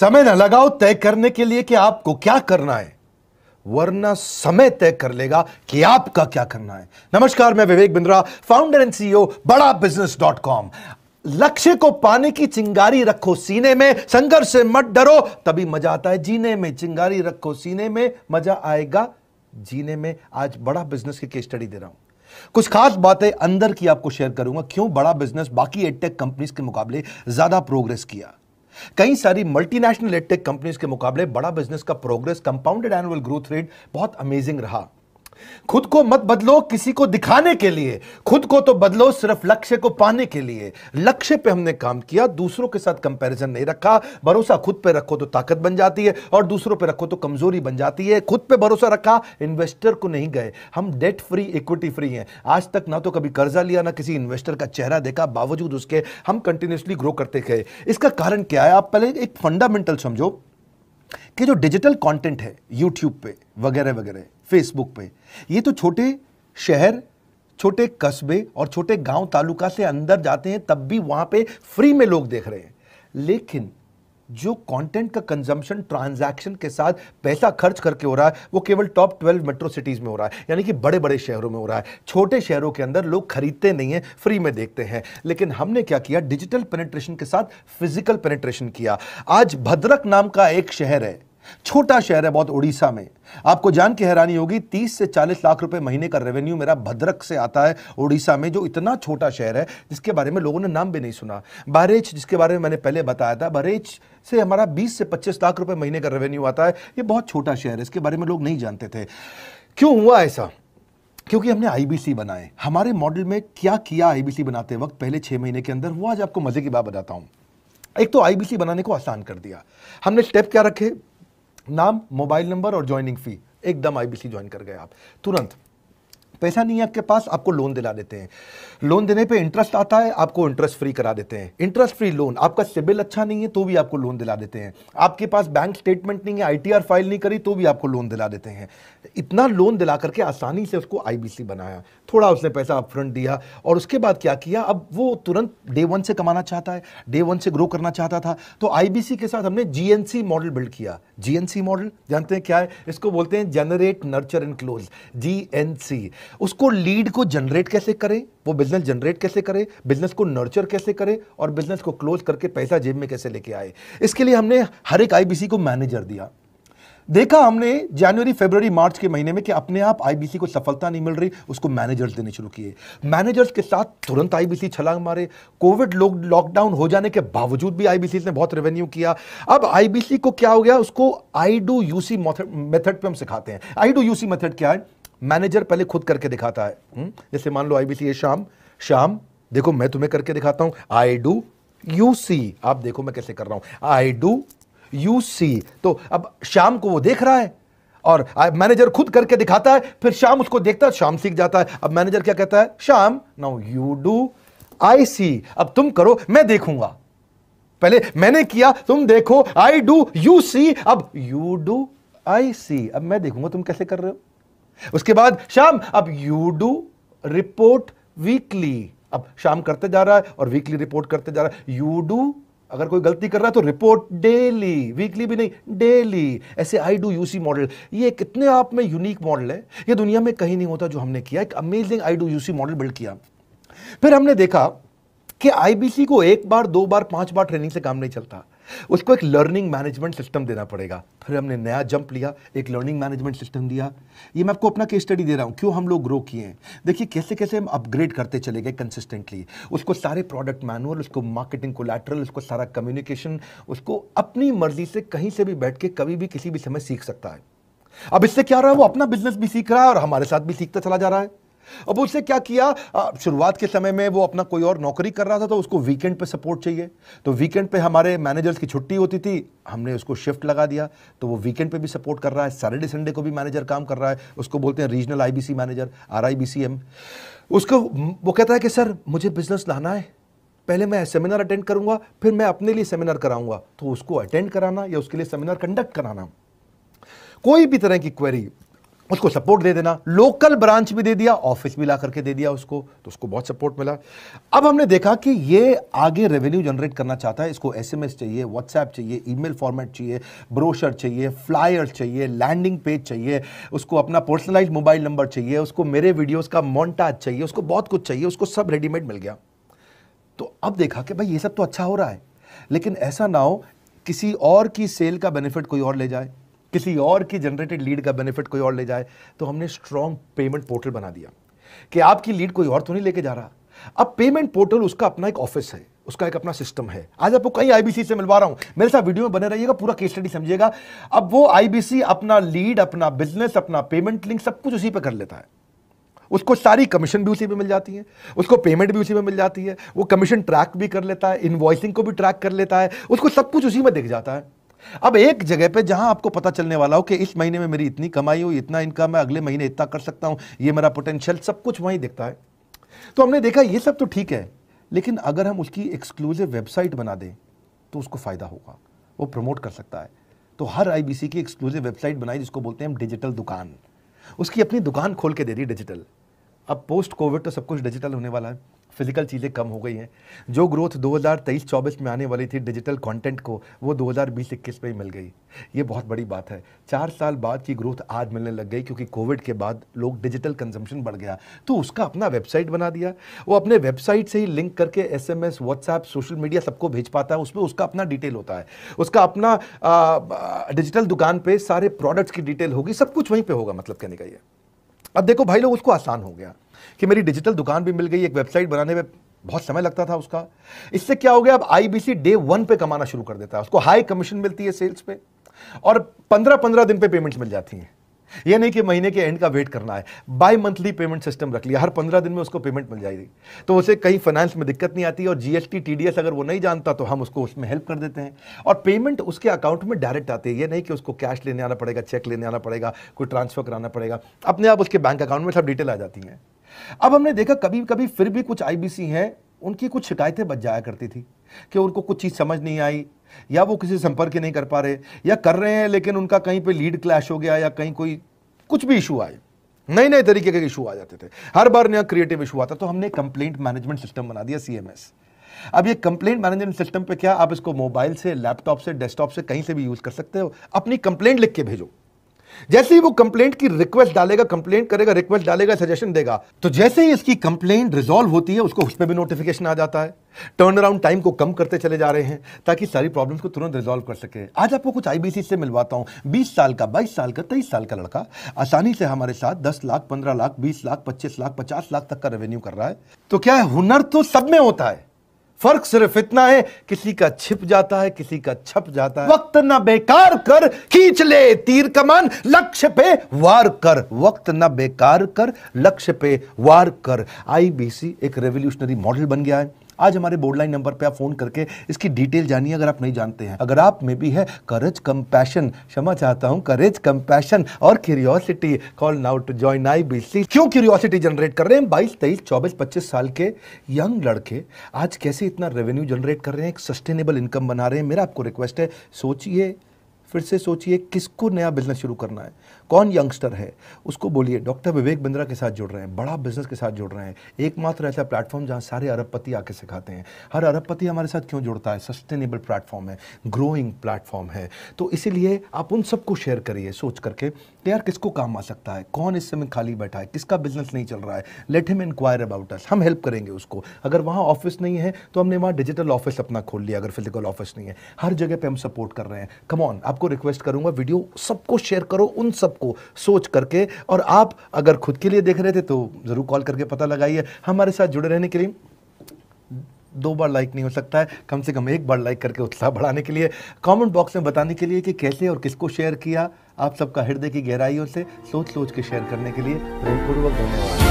समय ना लगाओ तय करने के लिए कि आपको क्या करना है वरना समय तय कर लेगा कि आपका क्या करना है नमस्कार मैं Vivek Bindra founder and CEO Bada business dot com लक्ष्य को पाने की चिंगारी रखो सीने में संघर्ष से मत डरो तभी मजा आता है जीने में चिंगारी रखो सीने में मजा आएगा जीने में आज बड़ा बिजनेस की स्टडी दे रहा हूं कुछ खास बातें अंदर की आपको शेयर करूंगा क्यों बड़ा बिजनेस बाकी एडटेक कंपनीज के मुकाबले ज्यादा प्रोग्रेस किया कई सारी मल्टीनेशनल एडटेक कंपनीज के मुकाबले बड़ा बिजनेस का progress compounded annual growth rate बहुत अमेजिंग रहा खुद को मत बदलो किसी को दिखाने के लिए खुद को तो बदलो सिर्फ लक्ष्य को पाने के लिए लक्ष्य पे हमने काम किया दूसरों के साथ कंपैरिजन नहीं रखा भरोसा खुद पे रखो तो ताकत बन जाती है और दूसरों पे रखो तो कमजोरी बन जाती है खुद पे भरोसा रखा इन्वेस्टर को नहीं गए हम डेट फ्री इक्विटी फ्री हैं आज तक ना तो कभी कर्जा लिया ना किसी इन्वेस्टर का चेहरा देखा बावजूद उसके हम कंटिन्यूसली ग्रो करते गए इसका कारण क्या है आप पहले एक फंडामेंटल समझो कि जो डिजिटल कंटेंट है यूट्यूब पे वगैरह वगैरह फेसबुक पे ये तो छोटे शहर छोटे कस्बे और छोटे गांव तालुका से अंदर जाते हैं तब भी वहां पे फ्री में लोग देख रहे हैं लेकिन जो कंटेंट का कंजम्पशन ट्रांजैक्शन के साथ पैसा खर्च करके हो रहा है वो केवल टॉप 12 मेट्रो सिटीज़ में हो रहा है यानी कि बड़े बड़े शहरों में हो रहा है छोटे शहरों के अंदर लोग खरीदते नहीं हैं फ्री में देखते हैं लेकिन हमने क्या किया डिजिटल पेनेट्रेशन के साथ फिजिकल पेनेट्रेशन किया आज भद्रक नाम का एक शहर है छोटा शहर है बहुत उड़ीसा में आपको जान के हैरानी होगी 30 से 40 लाख रुपए महीने का रेवेन्यू मेरा भद्रक से आता है उड़ीसा में जो इतना छोटा शहर है जिसके बारे में लोगों ने नाम भी नहीं सुना बारेच जिसके बारे में मैंने पहले बताया था बहरेच से हमारा 20 से 25 लाख रुपए महीने का रेवेन्यू आता है ये बहुत छोटा शहर है इसके बारे में लोग नहीं जानते थे क्यों हुआ ऐसा क्योंकि हमने आईबीसी बनाए हमारे मॉडल में क्या किया आईबीसी बनाते वक्त पहले छह महीने के अंदर वो आज आपको मज़े की बात बताता हूं एक तो आईबीसी बनाने को आसान कर दिया हमने स्टेप क्या रखे नाम मोबाइल नंबर और ज्वाइनिंग फी एकदम आईबीसी ज्वाइन कर गए आप तुरंत पैसा नहीं है आपके पास आपको लोन दिला देते हैं लोन देने पे इंटरेस्ट आता है आपको इंटरेस्ट फ्री करा देते हैं इंटरेस्ट फ्री लोन आपका सिबिल अच्छा नहीं है तो भी आपको लोन दिला देते हैं आपके पास बैंक स्टेटमेंट नहीं है आईटीआर फाइल नहीं करी तो भी आपको लोन दिला देते हैं इतना लोन दिला करके आसानी से उसको आई बनाया थोड़ा उसने पैसा अपफ्रंट दिया और उसके बाद क्या किया अब वो तुरंत डे वन से कमाना चाहता है डे वन से ग्रो करना चाहता था तो आई के साथ हमने जी मॉडल बिल्ड किया जी मॉडल जानते हैं क्या है इसको बोलते हैं जनरेट नर्चर एंड क्लोज जी उसको लीड को जनरेट कैसे करें वो बिजनेस जनरेट कैसे करें बिजनेस को नर्चर कैसे करें और बिजनेस को क्लोज करके पैसा जेब में कैसे लेके आए इसके लिए हमने हर एक आईबीसी को मैनेजर दिया देखा हमने जनवरी फरवरी मार्च के महीने में कि अपने आप आईबीसी को सफलता नहीं मिल रही उसको मैनेजर्स देने शुरू किए मैनेजर्स के साथ तुरंत आईबीसी छलांग मारे कोविड लॉकडाउन हो जाने के बावजूद भी आईबीसी ने बहुत रेवेन्यू किया अब आईबीसी को क्या हो गया उसको आई डू यूसी मेथड पे हम सिखाते हैं आई डू यूसी मेथड क्या है मैनेजर पहले खुद करके दिखाता है हम्म? जैसे मान लो आईबीसी ये शाम शाम देखो मैं तुम्हें करके दिखाता हूं आई डू यू सी आप देखो मैं कैसे कर रहा हूं आई डू यू सी तो अब शाम को वो देख रहा है और मैनेजर खुद करके दिखाता है फिर शाम उसको देखता है शाम सीख जाता है अब मैनेजर क्या कहता है शाम नाउ यू डू आई सी अब तुम करो मैं देखूंगा पहले मैंने किया तुम देखो आई डू यू सी अब यू डू आई सी अब मैं देखूंगा तुम कैसे कर रहे हो उसके बाद शाम अब यू डू रिपोर्ट वीकली अब शाम करते जा रहा है और वीकली रिपोर्ट करते जा रहा है यू डू अगर कोई गलती कर रहा है तो रिपोर्ट डेली वीकली भी नहीं डेली ऐसे आई डू यूसी मॉडल ये कितने आप में यूनिक मॉडल है ये दुनिया में कहीं नहीं होता जो हमने किया एक amazing I do UC model build किया फिर हमने देखा कि आईबीसी को एक बार दो बार पांच बार ट्रेनिंग से काम नहीं चलता उसको एक लर्निंग मैनेजमेंट सिस्टम देना पड़ेगा फिर हमने नया जंप लिया एक लर्निंग मैनेजमेंट सिस्टम दिया ये मैं आपको अपना केस स्टडी दे रहा हूँ क्यों हम लोग ग्रो किए हैं देखिए कैसे कैसे हम अपग्रेड करते चले गए कंसिस्टेंटली उसको सारे प्रोडक्ट मैनुअल उसको मार्केटिंग को उसको सारा कम्युनिकेशन उसको अपनी मर्जी से कहीं से भी बैठ के कभी भी किसी भी समय सीख सकता है अब इससे क्या हो रहा है वो अपना बिजनेस भी सीख रहा है और हमारे साथ भी सीखता चला जा रहा है अब उसने क्या किया शुरुआत के समय में वो अपना कोई और नौकरी कर रहा था तो उसको वीकेंड पे सपोर्ट चाहिए तो वीकेंड पे हमारे मैनेजर्स की छुट्टी होती थी हमने उसको शिफ्ट लगा दिया तो वो वीकेंड पे भी सपोर्ट कर रहा है सैटरडे संडे को भी मैनेजर काम कर रहा है उसको बोलते हैं रीजनल आईबीसी मैनेजर आरआईबीसीएम उसको वो कहता है कि सर मुझे बिजनेस लाना है पहले मैं सेमिनार अटेंड करूंगा फिर मैं अपने लिए सेमिनार कराऊंगा तो उसको अटेंड कराना या उसके लिए सेमिनार कंडक्ट कराना कोई भी तरह की क्वेरी उसको सपोर्ट दे देना लोकल ब्रांच भी दे दिया ऑफिस भी ला करके दे दिया उसको तो उसको बहुत सपोर्ट मिला अब हमने देखा कि ये आगे रेवेन्यू जनरेट करना चाहता है इसको एसएमएस चाहिए व्हाट्सएप चाहिए ईमेल फॉर्मेट चाहिए ब्रोशर चाहिए फ्लायर चाहिए लैंडिंग पेज चाहिए उसको अपना पर्सनलाइज मोबाइल नंबर चाहिए उसको मेरे वीडियोज़ का मोन्टाज चाहिए उसको बहुत कुछ चाहिए उसको सब रेडीमेड मिल गया तो अब देखा कि भाई ये सब तो अच्छा हो रहा है लेकिन ऐसा ना हो किसी और की सेल का बेनिफिट कोई और ले जाए किसी और की जनरेटेड लीड का बेनिफिट कोई और ले जाए तो हमने स्ट्रॉन्ग पेमेंट पोर्टल बना दिया कि आपकी लीड कोई और तो नहीं लेके जा रहा अब पेमेंट पोर्टल उसका अपना एक ऑफिस है उसका एक अपना सिस्टम है आज आपको कई आईबीसी से मिलवा रहा हूं मेरे साथ वीडियो में बने रहिएगा पूरा केस स्टडी समझिएगा अब वो आईबीसी अपना लीड अपना बिजनेस अपना पेमेंट लिंक सब कुछ उसी पर कर लेता है उसको सारी कमीशन भी उसी में मिल जाती है उसको पेमेंट भी उसी में मिल जाती है वो कमीशन ट्रैक भी कर लेता है इन्वॉइसिंग को भी ट्रैक कर लेता है उसको सब कुछ उसी में दिख जाता है अब एक जगह पे जहां आपको पता चलने वाला हो कि इस महीने में मेरी इतनी कमाई हो इतना इनकम है अगले महीने इतना कर सकता हूं ये मेरा पोटेंशियल सब कुछ वहीं दिखता है तो हमने देखा ये सब तो ठीक है लेकिन अगर हम उसकी एक्सक्लूसिव वेबसाइट बना दें तो उसको फ़ायदा होगा वो प्रमोट कर सकता है तो हर आईबीसी की एक्सक्लूसिव वेबसाइट बनाई जिसको बोलते हैं हम डिजिटल दुकान उसकी अपनी दुकान खोल के दे दी डिजिटल अब पोस्ट कोविड तो सब कुछ डिजिटल होने वाला है फिजिकल चीज़ें कम हो गई हैं जो ग्रोथ 2023-24 में आने वाली थी डिजिटल कंटेंट को वो 2020-21 में ही मिल गई ये बहुत बड़ी बात है चार साल बाद की ग्रोथ आज मिलने लग गई क्योंकि कोविड के बाद लोग डिजिटल कंजम्पशन बढ़ गया तो उसका अपना वेबसाइट बना दिया वो अपने वेबसाइट से ही लिंक करके S M WhatsApp social media सबको भेज पाता है उसमें उसका अपना डिटेल होता है उसका अपना डिजिटल दुकान पर सारे प्रोडक्ट्स की डिटेल होगी सब कुछ वहीं पर होगा मतलब कहने का ये अब देखो भाई लोग उसको आसान हो गया कि मेरी डिजिटल दुकान भी मिल गई एक वेबसाइट बनाने में बहुत समय लगता था उसका इससे क्या हो गया अब आईबीसी डे वन पे कमाना शुरू कर देता है उसको हाई कमीशन मिलती है सेल्स पे और पंद्रह पंद्रह दिन पे पेमेंट्स मिल जाती हैं ये नहीं कि महीने के एंड का वेट करना है बाई मंथली पेमेंट सिस्टम रख लिया हर पंद्रह दिन में उसको पेमेंट मिल जाएगी तो उसे कहीं फाइनेंस में दिक्कत नहीं आती और जीएसटी टीडीएस अगर वो नहीं जानता तो हम उसको उसमें हेल्प कर देते हैं और पेमेंट उसके अकाउंट में डायरेक्ट आती है यह नहीं कि उसको कैश लेने आना पड़ेगा चेक लेने आना पड़ेगा कोई ट्रांसफर कराना पड़ेगा अपने आप उसके बैंक अकाउंट में सब डिटेल आ जाती हैं अब हमने देखा कभी कभी फिर भी कुछ आईबीसी हैं उनकी कुछ शिकायतें बच जाया करती थी कि उनको कुछ चीज़ समझ नहीं आई या वो किसी संपर्क ही नहीं कर पा रहे या कर रहे हैं लेकिन उनका कहीं पे लीड क्लैश हो गया या कहीं कोई कुछ भी इशू आए नए नए तरीके के इशू आ जाते थे हर बार नया क्रिएटिव इशू आता तो हमने कंप्लेंट मैनेजमेंट सिस्टम बना दिया सीएमएस अब ये कंप्लेंट मैनेजमेंट सिस्टम पे क्या आप इसको मोबाइल से लैपटॉप से डेस्कटॉप से कहीं से भी यूज कर सकते हो अपनी कंप्लेंट लिख के भेजो जैसे ही वो कंप्लेंट की रिक्वेस्ट डालेगा कंप्लेंट करेगा रिक्वेस्ट डालेगा सजेशन देगा तो जैसे ही इसकी कंप्लेंट रिजॉल्व होती है उसको उस पर भी नोटिफिकेशन आ जाता है टर्न अराउंड टाइम को कम करते चले जा रहे हैं ताकि सारी प्रॉब्लम्स को तुरंत रिजॉल्व कर सके आज आपको कुछ आईबीसी से मिलवाता हूं बीस साल का बाईस साल का तेईस साल का लड़का आसानी से हमारे साथ दस लाख पंद्रह लाख बीस लाख पच्चीस लाख पचास लाख तक का रेवेन्यू कर रहा है तो क्या है हुनर तो सब में होता है फर्क सिर्फ इतना है किसी का छिप जाता है किसी का छप जाता है वक्त न बेकार कर खींच ले तीर कमान लक्ष्य पे वार कर वक्त न बेकार कर लक्ष्य पे वार कर आईबीसी एक रेवोल्यूशनरी मॉडल बन गया है आज हमारे बोर्ड लाइन नंबर पर आप फोन करके इसकी डिटेल जानिए अगर आप नहीं जानते हैं अगर आप में भी है करेज कंपैशन क्षमा चाहता हूँ करेज कंपैशन और curiosity call now to join I B C क्यों क्यूरियोसिटी जनरेट कर रहे हैं बाईस तेईस चौबीस पच्चीस साल के यंग लड़के आज कैसे इतना रेवेन्यू जनरेट कर रहे हैं एक सस्टेनेबल इनकम बना रहे हैं मेरा आपको रिक्वेस्ट है सोचिए फिर से सोचिए किसको नया बिजनेस शुरू करना है कौन यंगस्टर है उसको बोलिए डॉक्टर विवेक बिंद्रा के साथ जुड़ रहे हैं बड़ा बिजनेस के साथ जुड़ रहे हैं एकमात्र ऐसा प्लेटफॉर्म जहाँ सारे अरबपति आके सिखाते हैं हर अरबपति हमारे साथ क्यों जुड़ता है सस्टेनेबल प्लेटफॉर्म है ग्रोइंग प्लेटफॉर्म है तो इसीलिए आप उन सबको शेयर करिए सोच करके कि यार किसको काम आ सकता है कौन इस समय खाली बैठा है किसका बिजनेस नहीं चल रहा है let him inquire about us हम हेल्प करेंगे उसको अगर वहाँ ऑफिस नहीं है तो हमने वहाँ डिजिटल ऑफिस अपना खोल लिया अगर फिजिकल ऑफिस नहीं है हर जगह पर हम सपोर्ट कर रहे हैं कमॉन आपको रिक्वेस्ट करूँगा वीडियो सबको शेयर करो उन सब सबको सोच करके और आप अगर खुद के लिए देख रहे थे तो ज़रूर कॉल करके पता लगाइए हमारे साथ जुड़े रहने के लिए दो बार लाइक नहीं हो सकता है कम से कम एक बार लाइक करके उत्साह बढ़ाने के लिए कमेंट बॉक्स में बताने के लिए कि कैसे और किसको शेयर किया आप सबका हृदय की गहराइयों से सोच सोच के शेयर करने के लिए प्रेमपूर्वक धन्यवाद